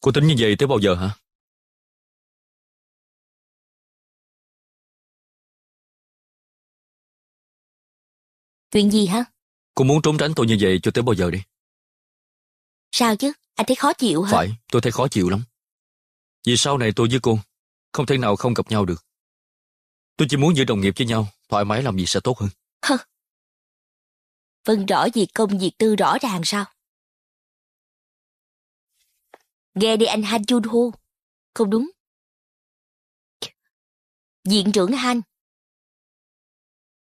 Cô tính như vậy tới bao giờ hả? Chuyện gì hả? Cô muốn trốn tránh tôi như vậy cho tới bao giờ đi? Sao chứ? Anh thấy khó chịu hả? Phải, tôi thấy khó chịu lắm. Vì sau này tôi với cô không thể nào không gặp nhau được. Tôi chỉ muốn giữ đồng nghiệp với nhau, thoải mái làm việc sẽ tốt hơn. Hơ. Vân rõ gì công việc tư rõ ràng sao? Ghe đi anh Han Jun Ho. Không đúng. Diện trưởng Han.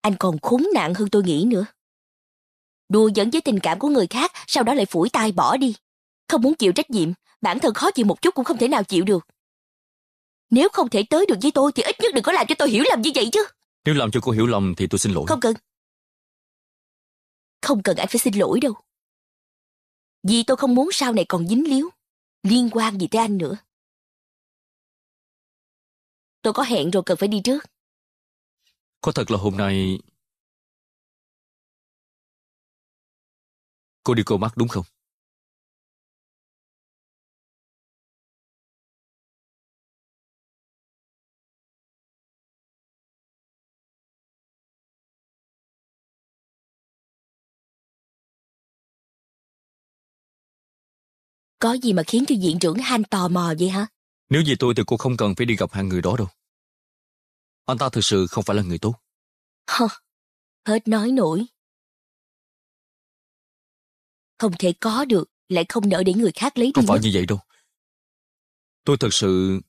Anh còn khốn nạn hơn tôi nghĩ nữa. Đùa dẫn với tình cảm của người khác, sau đó lại phủi tay bỏ đi. Không muốn chịu trách nhiệm, bản thân khó chịu một chút cũng không thể nào chịu được. Nếu không thể tới được với tôi thì ít nhất đừng có làm cho tôi hiểu lầm như vậy chứ. Nếu làm cho cô hiểu lầm thì tôi xin lỗi. Không cần. Không cần anh phải xin lỗi đâu. Vì tôi không muốn sau này còn dính líu liên quan gì tới anh nữa. Tôi có hẹn rồi cần phải đi trước. Có thật là hôm nay... Cô đi câu mắt đúng không? Có gì mà khiến cho diện trưởng Han tò mò vậy hả? Nếu vì tôi thì cô không cần phải đi gặp hai người đó đâu. Anh ta thực sự không phải là người tốt. Hơ, hết nói nổi. Không thể có được, lại không nỡ để người khác lấy đi. Không phải như vậy đâu. Tôi thật sự...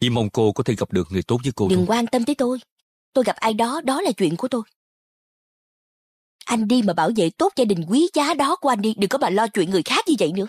Chỉ mong cô có thể gặp được người tốt với cô. Đừng thôi. quan tâm tới tôi. Tôi gặp ai đó, đó là chuyện của tôi. Anh đi mà bảo vệ tốt gia đình quý giá đó của anh đi, đừng có mà lo chuyện người khác như vậy nữa.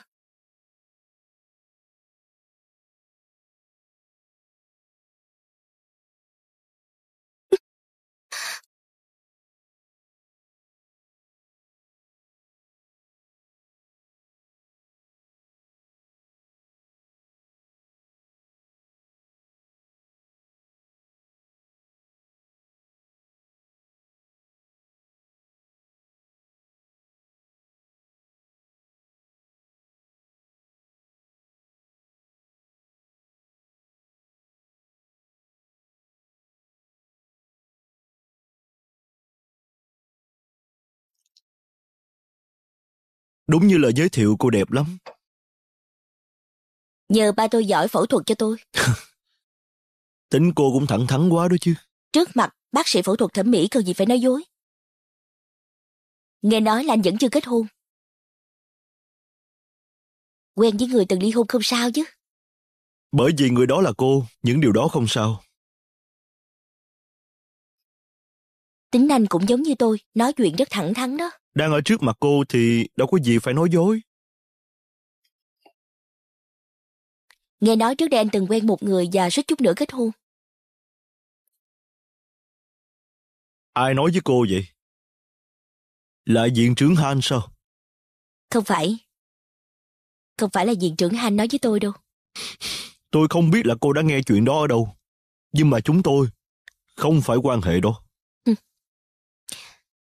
Đúng như lời giới thiệu cô đẹp lắm. Nhờ ba tôi giỏi phẫu thuật cho tôi. Tính cô cũng thẳng thắn quá đó chứ. Trước mặt bác sĩ phẫu thuật thẩm mỹ cần gì phải nói dối. Nghe nói là anh vẫn chưa kết hôn. Quen với người từng ly hôn không sao chứ. Bởi vì người đó là cô, những điều đó không sao. Tính anh cũng giống như tôi, nói chuyện rất thẳng thắn đó. Đang ở trước mặt cô thì đâu có gì phải nói dối. Nghe nói trước đây anh từng quen một người và suýt chút nữa kết hôn. Ai nói với cô vậy? Là diện trưởng Han sao? Không phải. Không phải là diện trưởng Han nói với tôi đâu. Tôi không biết là cô đã nghe chuyện đó ở đâu. Nhưng mà chúng tôi không phải quan hệ đó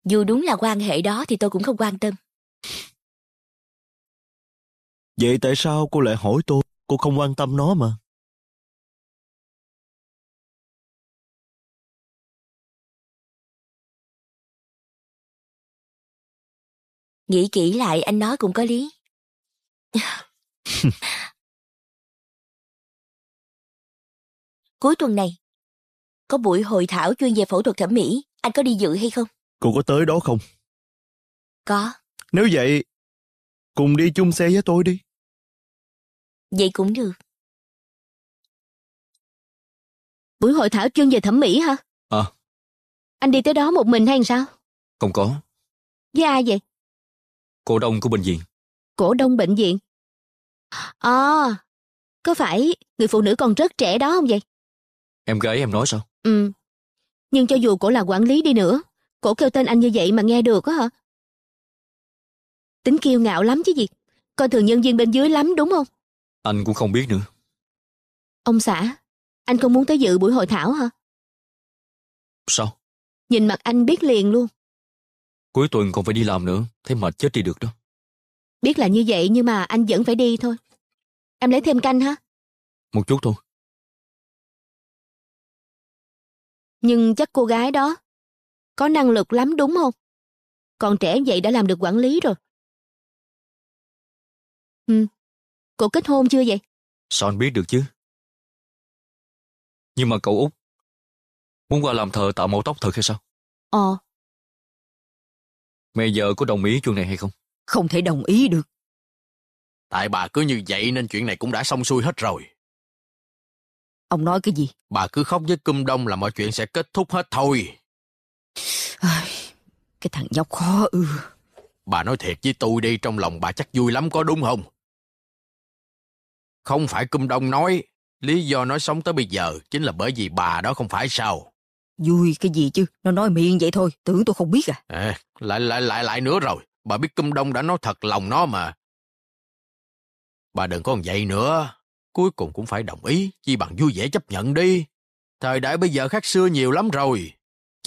dù đúng là quan hệ đó thì tôi cũng không quan tâm vậy tại sao cô lại hỏi tôi cô không quan tâm nó mà nghĩ kỹ lại anh nói cũng có lý cuối tuần này có buổi hội thảo chuyên về phẫu thuật thẩm mỹ anh có đi dự hay không Cô có tới đó không? Có. Nếu vậy, cùng đi chung xe với tôi đi. Vậy cũng được. Buổi hội thảo chuyên về thẩm mỹ hả? À. Anh đi tới đó một mình hay sao? Không có. Với ai vậy? Cổ đông của bệnh viện. Cổ đông bệnh viện? Ờ, à, có phải người phụ nữ còn rất trẻ đó không vậy? Em gái em nói sao? Ừ. Nhưng cho dù cổ là quản lý đi nữa, cổ kêu tên anh như vậy mà nghe được á hả? Tính kiêu ngạo lắm chứ gì. Coi thường nhân viên bên dưới lắm đúng không? Anh cũng không biết nữa. Ông xã, anh không muốn tới dự buổi hội thảo hả? Sao? Nhìn mặt anh biết liền luôn. Cuối tuần còn phải đi làm nữa, thấy mệt chết đi được đó. Biết là như vậy nhưng mà anh vẫn phải đi thôi. Em lấy thêm canh hả? Một chút thôi. Nhưng chắc cô gái đó có năng lực lắm đúng không còn trẻ vậy đã làm được quản lý rồi ừ cậu kết hôn chưa vậy sao anh biết được chứ nhưng mà cậu út muốn qua làm thợ tạo mẫu tóc thật hay sao ờ mẹ vợ có đồng ý chuyện này hay không không thể đồng ý được tại bà cứ như vậy nên chuyện này cũng đã xong xuôi hết rồi ông nói cái gì bà cứ khóc với cơm đông là mọi chuyện sẽ kết thúc hết thôi cái thằng nhóc khó ư. Bà nói thiệt với tôi đi, trong lòng bà chắc vui lắm có đúng không? Không phải cung đông nói, lý do nó sống tới bây giờ chính là bởi vì bà đó không phải sao? Vui cái gì chứ, nó nói miệng vậy thôi, tưởng tôi không biết à. à lại lại lại lại nữa rồi, bà biết cung đông đã nói thật lòng nó mà. Bà đừng có vậy nữa, cuối cùng cũng phải đồng ý, chi bằng vui vẻ chấp nhận đi. Thời đại bây giờ khác xưa nhiều lắm rồi.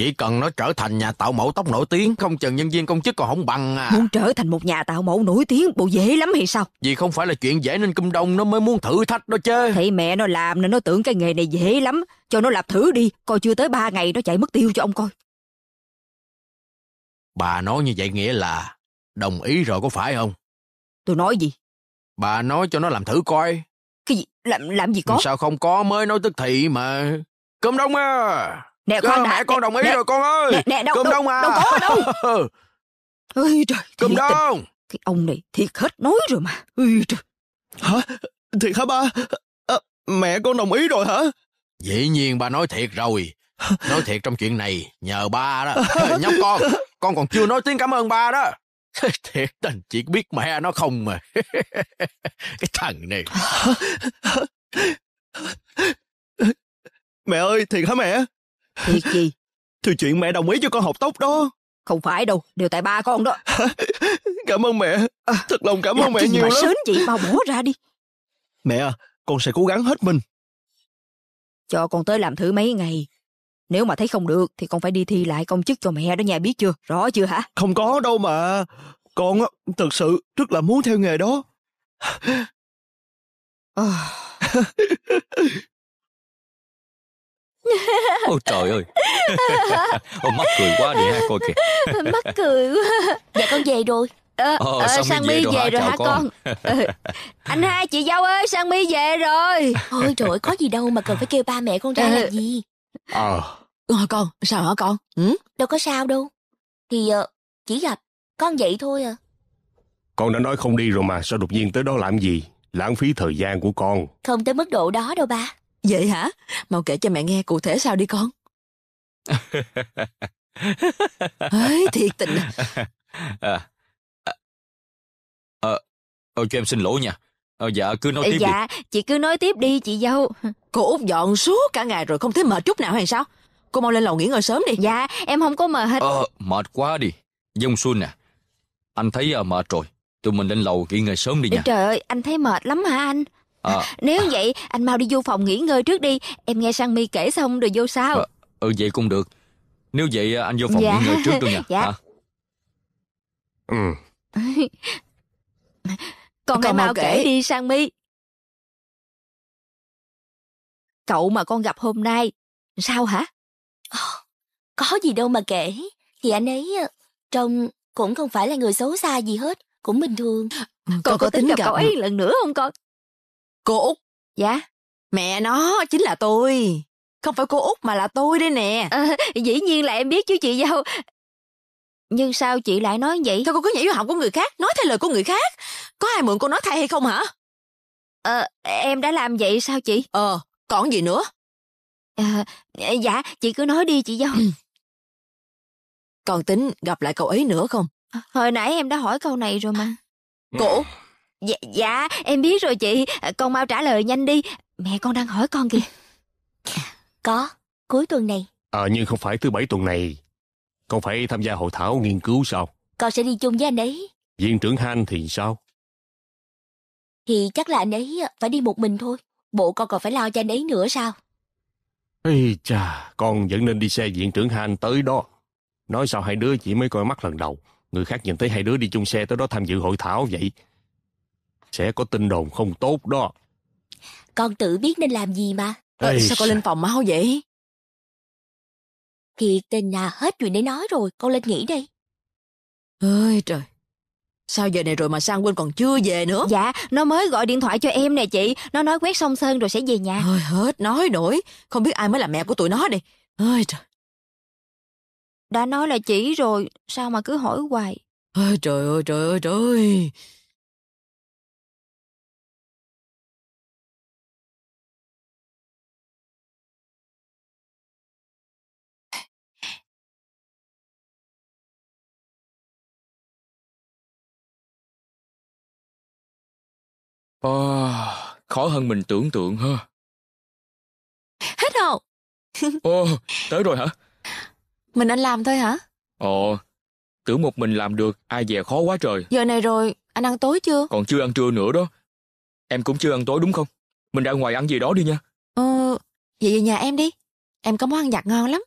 Chỉ cần nó trở thành nhà tạo mẫu tóc nổi tiếng, không chừng nhân viên công chức còn không bằng à. Muốn trở thành một nhà tạo mẫu nổi tiếng, bộ dễ lắm hay sao? Vì không phải là chuyện dễ nên Cung Đông nó mới muốn thử thách đó chứ. Thì mẹ nó làm nên nó tưởng cái nghề này dễ lắm. Cho nó làm thử đi, coi chưa tới ba ngày nó chạy mất tiêu cho ông coi. Bà nói như vậy nghĩa là đồng ý rồi có phải không? Tôi nói gì? Bà nói cho nó làm thử coi. Cái gì? Làm làm gì có? Sao không có mới nói tức thị mà. Cơm đông à! nè con dạ, đã, mẹ con đồng ý nè, rồi con ơi nè, nè đâu, cơm đâu, đông à đâu có đâu ơi trời, cơm đâu. cái ông này thiệt hết nói rồi mà Ôi trời. hả thiệt hả ba à, mẹ con đồng ý rồi hả dĩ nhiên ba nói thiệt rồi nói thiệt trong chuyện này nhờ ba đó nhóc con con còn chưa nói tiếng cảm ơn ba đó thiệt tình chỉ biết mẹ nó không mà cái thằng này mẹ ơi thiệt hả mẹ Thiệt gì? Thì chuyện mẹ đồng ý cho con học tóc đó. Không phải đâu, đều tại ba con đó. cảm ơn mẹ, à, thật lòng cảm à, ơn mẹ nhiều lắm. Sớm gì bao bố ra đi. Mẹ à, con sẽ cố gắng hết mình. Cho con tới làm thử mấy ngày. Nếu mà thấy không được thì con phải đi thi lại công chức cho mẹ đó nhà biết chưa? Rõ chưa hả? Không có đâu mà. Con á, thật sự rất là muốn theo nghề đó. À. Ôi trời ơi Ôi mắc cười quá đi hai coi kìa Mắc cười quá Dạ con về rồi ờ, ờ, ờ sang, sang mi về, rồi, hả, hả con, con. Ờ, anh hai chị dâu ơi sang mi về rồi ôi trời có gì đâu mà cần phải kêu ba mẹ con ra làm ừ. gì ờ ừ, con sao hả con ừ? đâu có sao đâu thì ờ, chỉ gặp con vậy thôi à con đã nói không đi rồi mà sao đột nhiên tới đó làm gì lãng phí thời gian của con không tới mức độ đó đâu ba Vậy hả? Mau kể cho mẹ nghe cụ thể sao đi con. Ấy, thiệt tình. À, à, à, ờ, ờ, cho em xin lỗi nha. À, dạ, cứ nói tiếp Dạ, đi. chị cứ nói tiếp đi chị dâu. Cô út dọn suốt cả ngày rồi không thấy mệt chút nào hay sao? Cô mau lên lầu nghỉ ngơi sớm đi. Dạ, em không có mệt. Ờ, mệt quá đi. Dông Xuân nè, à, anh thấy mệt rồi. Tụi mình lên lầu nghỉ ngơi sớm đi nha. Trời ơi, anh thấy mệt lắm hả anh? à. Nếu vậy anh mau đi vô phòng nghỉ ngơi trước đi Em nghe Sang Mi kể xong rồi vô sao à, Ừ vậy cũng được Nếu vậy anh vô phòng dạ. nghỉ ngơi trước tôi nha Dạ Hả? Ừ Con, Con mau kể. kể đi Sang Mi Cậu mà con gặp hôm nay Sao hả ờ, Có gì đâu mà kể Thì anh ấy trông cũng không phải là người xấu xa gì hết Cũng bình thường Con, con có tính, tính gặp cậu ấy lần nữa không con Cô Út. Dạ? Mẹ nó, chính là tôi. Không phải cô Út mà là tôi đây nè. À, dĩ nhiên là em biết chứ chị dâu. Nhưng sao chị lại nói vậy? Sao cô cứ nhảy vô họng của người khác, nói thay lời của người khác? Có ai mượn cô nói thay hay không hả? Ờ, à, em đã làm vậy sao chị? Ờ, còn gì nữa? À, dạ, chị cứ nói đi chị dâu. còn tính gặp lại cậu ấy nữa không? Ờ, hồi nãy em đã hỏi câu này rồi mà. Cô Út, Dạ, dạ, em biết rồi chị, con mau trả lời nhanh đi, mẹ con đang hỏi con kìa. Có, cuối tuần này. À, nhưng không phải thứ bảy tuần này, con phải tham gia hội thảo nghiên cứu sao? Con sẽ đi chung với anh ấy. Viện trưởng Han thì sao? Thì chắc là anh ấy phải đi một mình thôi, bộ con còn phải lo cho anh ấy nữa sao? Ây chà, con vẫn nên đi xe viện trưởng Han tới đó. Nói sao hai đứa chỉ mới coi mắt lần đầu, người khác nhìn thấy hai đứa đi chung xe tới đó tham dự hội thảo vậy, sẽ có tin đồn không tốt đó con tự biết nên làm gì mà ờ, Ê, sao con lên phòng máu vậy Thì tình là hết chuyện để nói rồi con lên nghỉ đi ơi trời sao giờ này rồi mà sang quên còn chưa về nữa dạ nó mới gọi điện thoại cho em nè chị nó nói quét xong sơn rồi sẽ về nhà ơi hết nói nổi không biết ai mới là mẹ của tụi nó đi ơi trời đã nói là chỉ rồi sao mà cứ hỏi hoài ơi trời ơi trời ơi trời ơi Ồ, ờ, oh, khó hơn mình tưởng tượng ha. Hết hồn. Ồ, oh, tới rồi hả? Mình anh làm thôi hả? Ồ, tưởng một mình làm được, ai dè khó quá trời. Giờ này rồi, anh ăn tối chưa? Còn chưa ăn trưa nữa đó. Em cũng chưa ăn tối đúng không? Mình ra ngoài ăn gì đó đi nha. Ờ, vậy về nhà em đi. Em có món ăn giặt ngon lắm.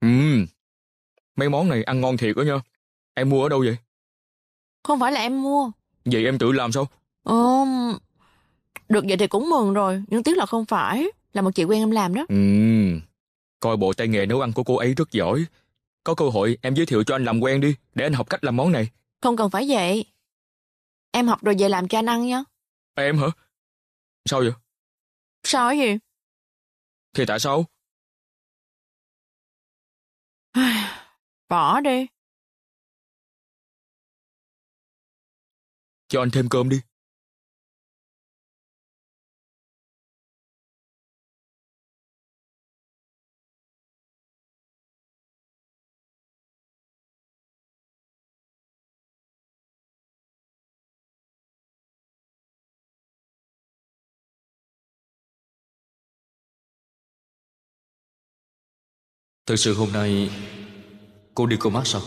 Ừm, Mấy món này ăn ngon thiệt đó nha. Em mua ở đâu vậy? Không phải là em mua. Vậy em tự làm sao? Ồ, um, được vậy thì cũng mừng rồi, nhưng tiếc là không phải. Là một chị quen em làm đó. Ừ, coi bộ tay nghề nấu ăn của cô ấy rất giỏi. Có cơ hội em giới thiệu cho anh làm quen đi, để anh học cách làm món này. Không cần phải vậy. Em học rồi về làm cho anh ăn nha. À, em hả? Sao vậy? Sao gì? Thì tại sao? Bỏ đi. Cho anh thêm cơm đi. Thực sự hôm nay Cô đi cô mát sao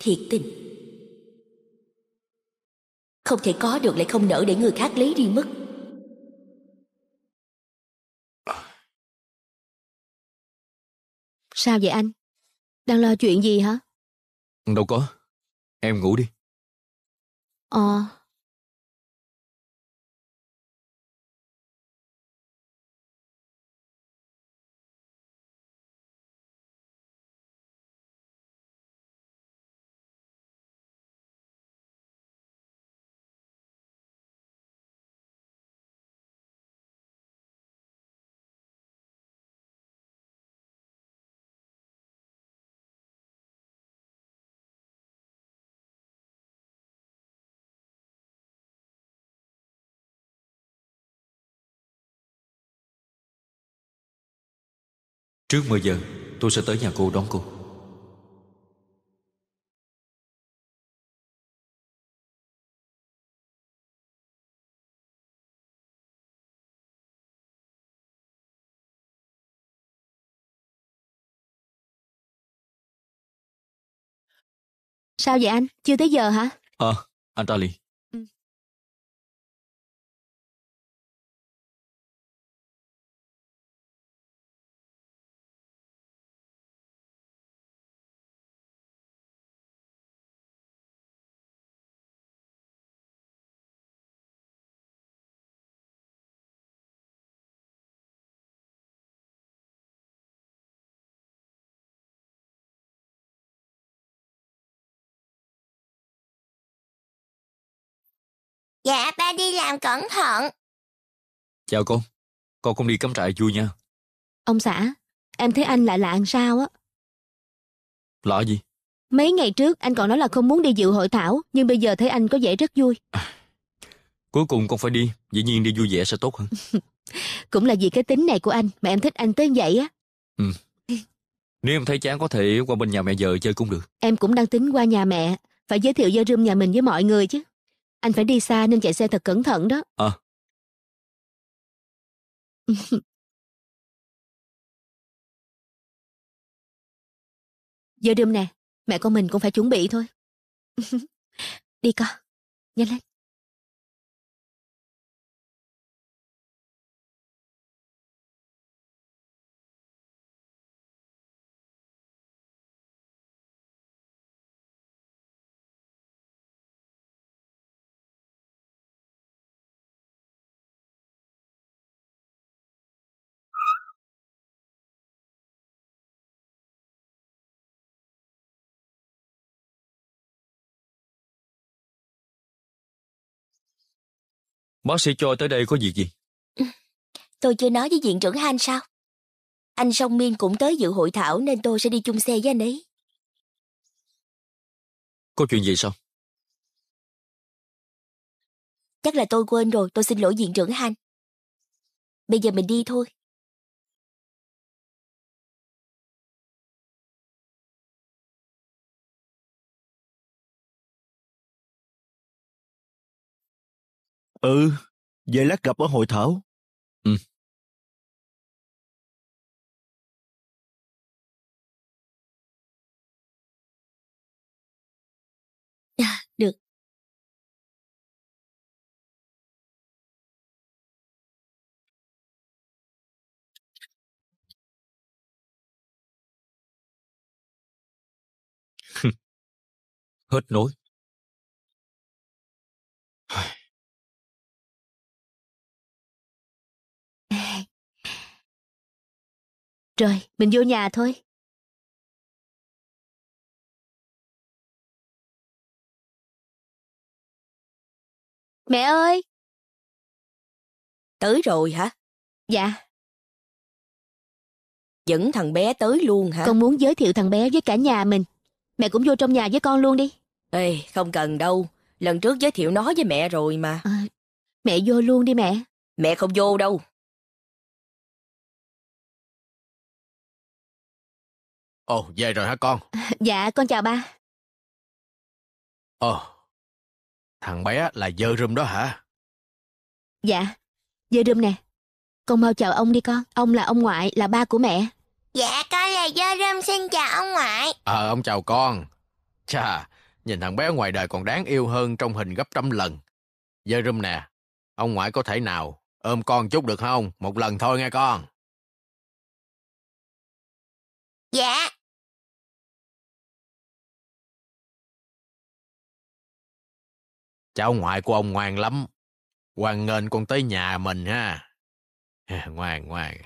thiệt tình không thể có được lại không nỡ để người khác lấy đi mất sao vậy anh đang lo chuyện gì hả đâu có em ngủ đi ờ à. Trước 10 giờ tôi sẽ tới nhà cô đón cô Sao vậy anh? Chưa tới giờ hả? Ờ, à, anh Tali, Dạ, ba đi làm cẩn thận. Chào con, con cũng đi cắm trại vui nha. Ông xã, em thấy anh lạ lạ làm sao á. Lạ gì? Mấy ngày trước anh còn nói là không muốn đi dự hội thảo, nhưng bây giờ thấy anh có vẻ rất vui. À, cuối cùng con phải đi, dĩ nhiên đi vui vẻ sẽ tốt hơn. Cũng là vì cái tính này của anh mà em thích anh tới vậy á. Ừ. Nếu em thấy chán có thể qua bên nhà mẹ vợ chơi cũng được. Em cũng đang tính qua nhà mẹ, phải giới thiệu gia rương nhà mình với mọi người chứ anh phải đi xa nên chạy xe thật cẩn thận đó à. giờ đêm nè mẹ con mình cũng phải chuẩn bị thôi đi con nhanh lên Bác sĩ cho tới đây có việc gì? Ừ. Tôi chưa nói với viện trưởng Han sao? Anh Song Miên cũng tới dự hội thảo nên tôi sẽ đi chung xe với anh ấy. Có chuyện gì sao? Chắc là tôi quên rồi, tôi xin lỗi viện trưởng Han. Bây giờ mình đi thôi. Ừ, về lát gặp ở hội thảo. Ừ. À, được. Hết nối. Rồi, mình vô nhà thôi. Mẹ ơi! Tới rồi hả? Dạ. Dẫn thằng bé tới luôn hả? Con muốn giới thiệu thằng bé với cả nhà mình. Mẹ cũng vô trong nhà với con luôn đi. Ê, không cần đâu. Lần trước giới thiệu nó với mẹ rồi mà. À, mẹ vô luôn đi mẹ. Mẹ không vô đâu. Ồ, về rồi hả con? Dạ, con chào ba. Ồ, thằng bé là dơ rùm đó hả? Dạ, dơ rùm nè. Con mau chào ông đi con. Ông là ông ngoại, là ba của mẹ. Dạ, con là dơ rùm xin chào ông ngoại. Ờ, à, ông chào con. Chà, nhìn thằng bé ngoài đời còn đáng yêu hơn trong hình gấp trăm lần. Dơ rùm nè, ông ngoại có thể nào ôm con chút được không? Một lần thôi nghe con. Dạ, cháu ngoại của ông ngoan lắm hoan nghênh con tới nhà mình ha ngoan ngoan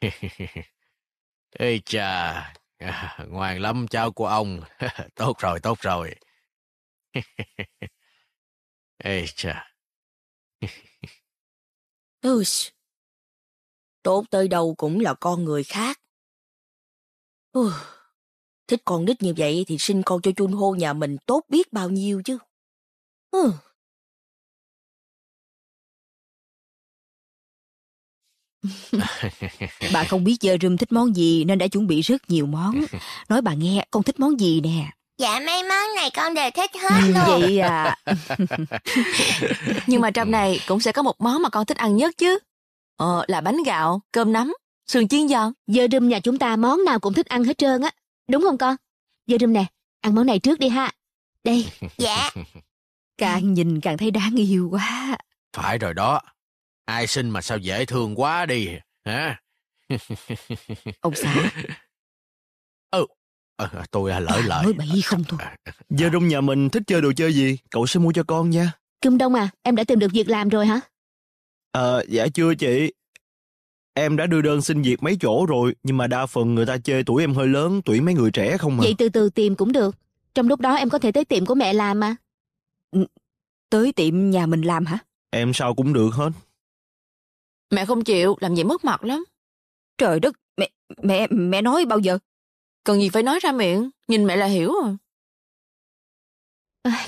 ê chà ngoan lắm cháu của ông tốt rồi tốt rồi ê chà tốt tới đâu cũng là con người khác thích con nít như vậy thì sinh con cho chun hô nhà mình tốt biết bao nhiêu chứ ừ. bà không biết giờ rùm thích món gì nên đã chuẩn bị rất nhiều món. Nói bà nghe con thích món gì nè. Dạ mấy món này con đều thích hết ừ, luôn. Vậy à. Nhưng mà trong này cũng sẽ có một món mà con thích ăn nhất chứ. Ờ là bánh gạo, cơm nắm, sườn chiên giòn. Giờ rùm nhà chúng ta món nào cũng thích ăn hết trơn á. Đúng không con? Giờ rùm nè, ăn món này trước đi ha. Đây. Dạ. Càng nhìn càng thấy đáng yêu quá. Phải rồi đó ai sinh mà sao dễ thương quá đi hả ông xã ừ ờ, ờ, ờ, à, tôi lỡ lời nói bậy không thôi à, à, giờ à. trong nhà mình thích chơi đồ chơi gì cậu sẽ mua cho con nha kim đông à em đã tìm được việc làm rồi hả ờ à, dạ chưa chị em đã đưa đơn xin việc mấy chỗ rồi nhưng mà đa phần người ta chê tuổi em hơi lớn tuổi mấy người trẻ không mà vậy từ từ tìm cũng được trong lúc đó em có thể tới tiệm của mẹ làm mà ừ, tới tiệm nhà mình làm hả em sao cũng được hết Mẹ không chịu, làm vậy mất mặt lắm. Trời đất, mẹ, mẹ, mẹ nói bao giờ? Cần gì phải nói ra miệng, nhìn mẹ là hiểu à. à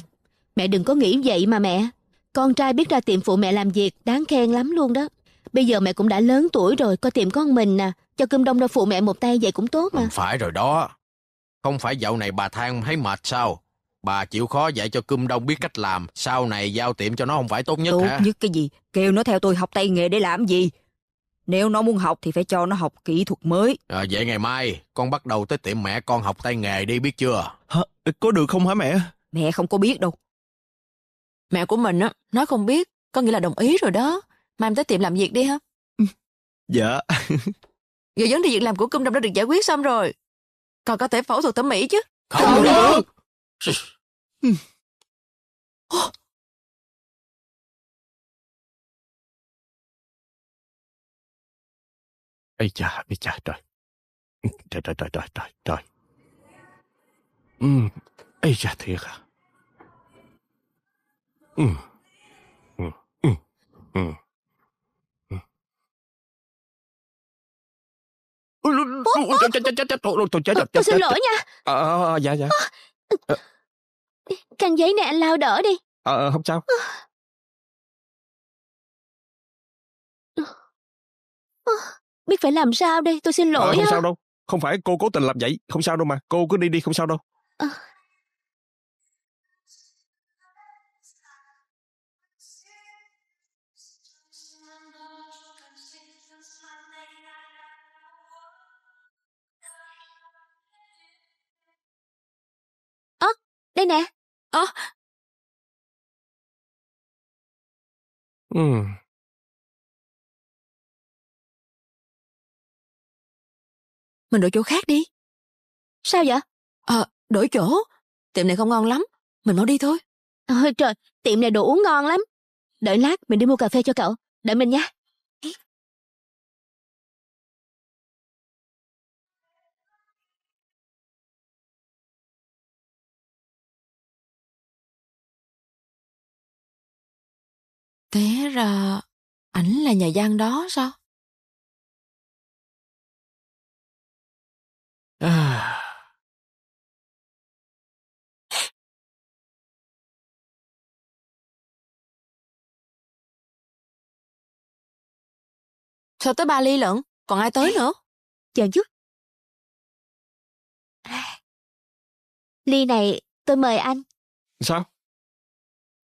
mẹ đừng có nghĩ vậy mà mẹ. Con trai biết ra tiệm phụ mẹ làm việc, đáng khen lắm luôn đó. Bây giờ mẹ cũng đã lớn tuổi rồi, có tiệm con mình nè. À. Cho cơm đông ra phụ mẹ một tay vậy cũng tốt mà. Không phải rồi đó. Không phải dạo này bà than thấy mệt sao? Bà chịu khó dạy cho cơm đông biết cách làm, sau này giao tiệm cho nó không phải tốt nhất tốt hả? Tốt nhất cái gì? Kêu nó theo tôi học tay nghề để làm gì? Nếu nó muốn học thì phải cho nó học kỹ thuật mới. À, vậy ngày mai con bắt đầu tới tiệm mẹ con học tay nghề đi biết chưa? Hả? Có được không hả mẹ? Mẹ không có biết đâu. Mẹ của mình á, nói không biết, có nghĩa là đồng ý rồi đó. Mai em tới tiệm làm việc đi hả Dạ. Giờ vấn đề việc làm của cung đông đã được giải quyết xong rồi. Còn có thể phẫu thuật thẩm mỹ chứ. Không, không được. được. 嗯，哦。Ây chà, ây chà, trời. Trời, trời, trời, trời, trời, trời. Ừ, ây chà, thiệt à. Ừ. Ừ, ừ, ừ. Bố, bố, tôi xin lỗi nha. À, dạ, dạ. À, căn giấy này anh lao đỡ đi Ờ à, không sao Biết phải làm sao đây tôi xin ờ, lỗi à, Không sao đâu Không phải cô cố tình làm vậy Không sao đâu mà Cô cứ đi đi không sao đâu à. Ơ, à, đây nè Ơ! Ờ. À, Ừm. Mình đổi chỗ khác đi. Sao vậy? Ờ, đổi chỗ. Tiệm này không ngon lắm. Mình mau đi thôi. Ôi trời, tiệm này đồ uống ngon lắm. Đợi lát mình đi mua cà phê cho cậu. Đợi mình nha. Thế ra, ảnh là nhà gian đó sao? À... Sao tới ba ly lận? Còn ai tới nữa? Chờ chút. Ly này tôi mời anh. Sao?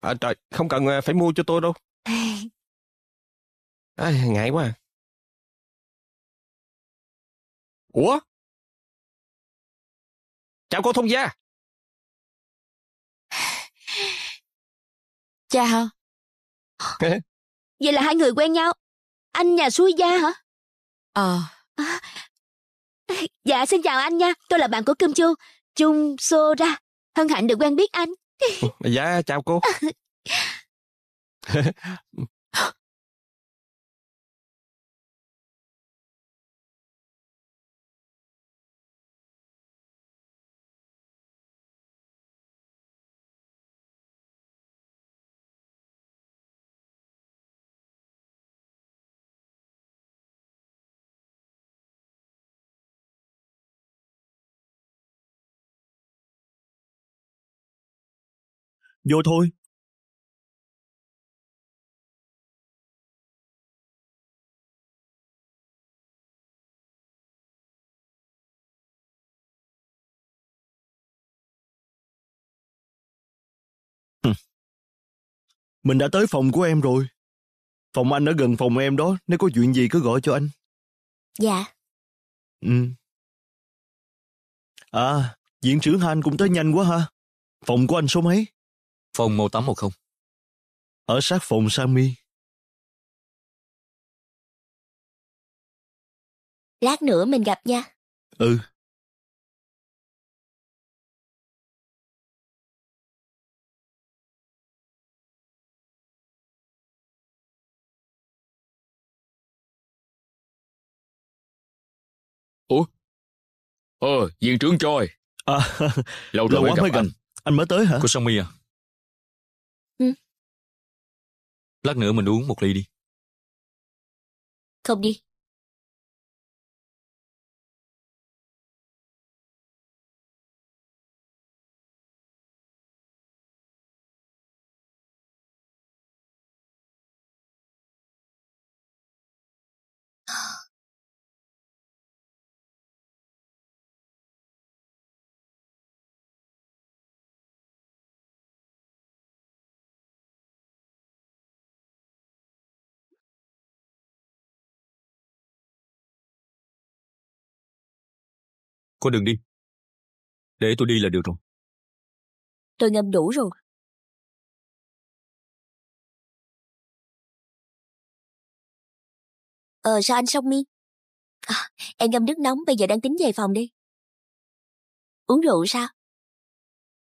À, trời, không cần à, phải mua cho tôi đâu à, ngại quá à. Ủa? Chào cô thông gia. Chào. Vậy là hai người quen nhau. Anh nhà suối gia hả? Ờ. À. Dạ xin chào anh nha, tôi là bạn của Kim Chu, Chung Ra, Hân hạnh được quen biết anh. dạ chào cô. Vô thôi, Mình đã tới phòng của em rồi. Phòng anh ở gần phòng em đó, nếu có chuyện gì cứ gọi cho anh. Dạ. Ừ. À, diễn trưởng Han cũng tới nhanh quá ha. Phòng của anh số mấy? Phòng tám một không. Ở sát phòng Sammy. Lát nữa mình gặp nha. Ừ. Ờ, viện trưởng Choi. À, lâu rồi lâu quá mới gặp anh. Anh mới tới hả? Cô Sammy à? Ừ. Lát nữa mình uống một ly đi. Không đi. Cô đừng đi. Để tôi đi là được rồi. Tôi ngâm đủ rồi. Ờ sao anh xong mi? À, em ngâm nước nóng bây giờ đang tính về phòng đi. Uống rượu sao?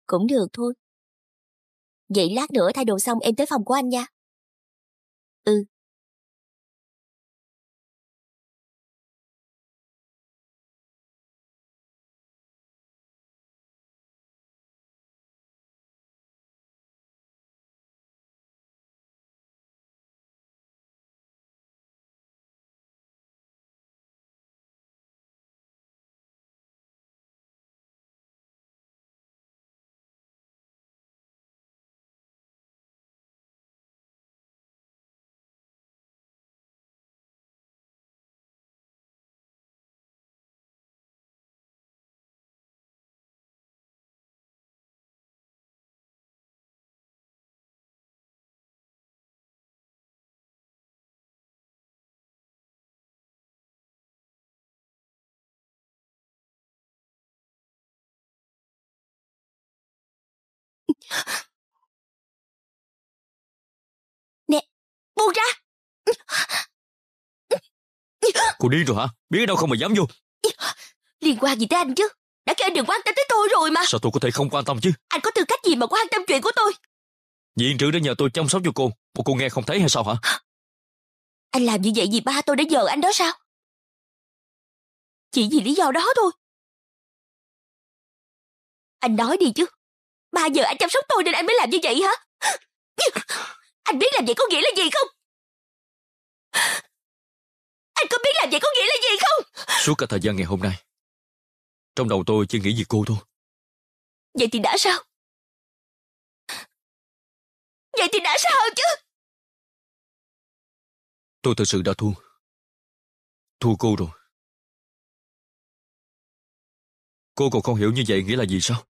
Cũng được thôi. Vậy lát nữa thay đồ xong em tới phòng của anh nha. Ừ, cô điên rồi hả? Biết đâu không mà dám vô. Liên quan gì tới anh chứ? Đã kêu anh đừng quan tâm tới tôi rồi mà. Sao tôi có thể không quan tâm chứ? Anh có tư cách gì mà quan tâm chuyện của tôi? Viện trưởng đã nhờ tôi chăm sóc cho cô. Mà cô nghe không thấy hay sao hả? Anh làm như vậy vì ba tôi đã nhờ anh đó sao? Chỉ vì lý do đó thôi. Anh nói đi chứ. Ba giờ anh chăm sóc tôi nên anh mới làm như vậy hả? Anh biết làm vậy có nghĩa là gì không? Anh có biết làm vậy có nghĩa là gì không? Suốt cả thời gian ngày hôm nay, trong đầu tôi chỉ nghĩ về cô thôi. Vậy thì đã sao? Vậy thì đã sao chứ? Tôi thật sự đã thua. Thua cô rồi. Cô còn không hiểu như vậy nghĩa là gì sao?